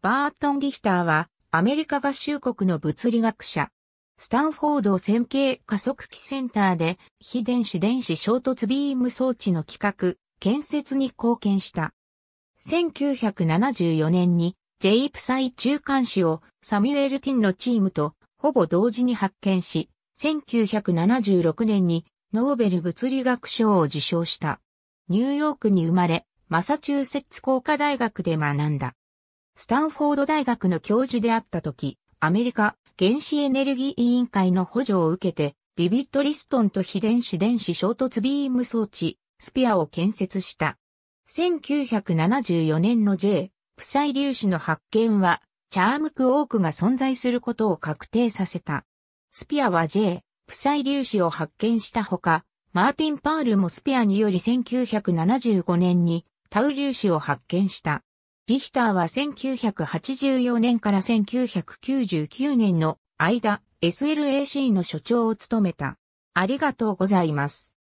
バートン・リヒターは、アメリカ合衆国の物理学者。スタンフォード線形加速器センターで、非電子電子衝突ビーム装置の企画、建設に貢献した。1974年に、ジェイプサイ中間子をサミュエル・ティンのチームとほぼ同時に発見し、1976年にノーベル物理学賞を受賞した。ニューヨークに生まれ、マサチューセッツ工科大学で学んだ。スタンフォード大学の教授であった時、アメリカ原子エネルギー委員会の補助を受けて、リビットリストンと非電子電子衝突ビーム装置、スピアを建設した。1974年の J、不債粒子の発見は、チャームクオークが存在することを確定させた。スピアは J、不債粒子を発見したほか、マーティン・パールもスピアにより1975年にタウ粒子を発見した。リヒターは1984年から1999年の間、SLAC の所長を務めた。ありがとうございます。